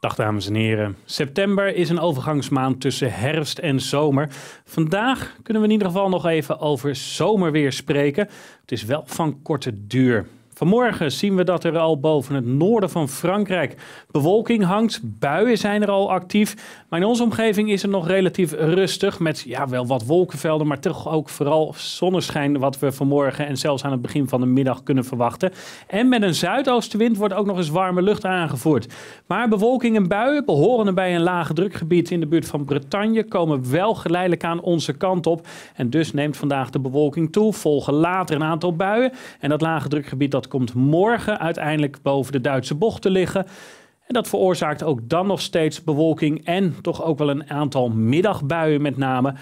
Dag dames en heren. September is een overgangsmaand tussen herfst en zomer. Vandaag kunnen we in ieder geval nog even over zomerweer spreken. Het is wel van korte duur. Vanmorgen zien we dat er al boven het noorden van Frankrijk bewolking hangt. Buien zijn er al actief. Maar in onze omgeving is het nog relatief rustig. Met ja, wel wat wolkenvelden, maar toch ook vooral zonneschijn. Wat we vanmorgen en zelfs aan het begin van de middag kunnen verwachten. En met een zuidoostenwind wordt ook nog eens warme lucht aangevoerd. Maar bewolking en buien, behorende bij een lage drukgebied in de buurt van Bretagne, komen wel geleidelijk aan onze kant op. En dus neemt vandaag de bewolking toe. Volgen later een aantal buien. En dat lage drukgebied dat komt morgen uiteindelijk boven de Duitse bocht te liggen. En dat veroorzaakt ook dan nog steeds bewolking en toch ook wel een aantal middagbuien met name.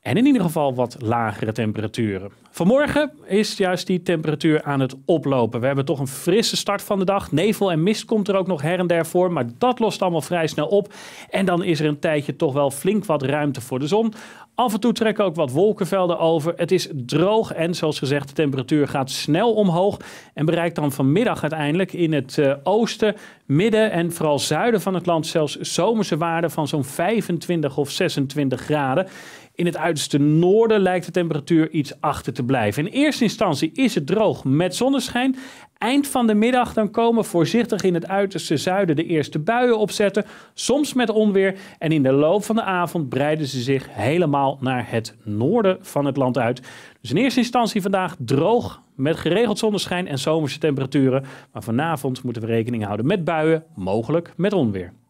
En in ieder geval wat lagere temperaturen. Vanmorgen is juist die temperatuur aan het oplopen. We hebben toch een frisse start van de dag. Nevel en mist komt er ook nog her en der voor. Maar dat lost allemaal vrij snel op. En dan is er een tijdje toch wel flink wat ruimte voor de zon. Af en toe trekken ook wat wolkenvelden over. Het is droog en zoals gezegd, de temperatuur gaat snel omhoog. En bereikt dan vanmiddag uiteindelijk in het eh, oosten, midden en vooral zuiden van het land zelfs zomerse waarden van zo'n 25 of 26 graden. In het uiterste noorden lijkt de temperatuur iets achter te blijven. In eerste instantie is het droog met zonneschijn. Eind van de middag dan komen voorzichtig in het uiterste zuiden de eerste buien opzetten, soms met onweer. En in de loop van de avond breiden ze zich helemaal naar het noorden van het land uit. Dus in eerste instantie vandaag droog met geregeld zonneschijn en zomerse temperaturen. Maar vanavond moeten we rekening houden met buien, mogelijk met onweer.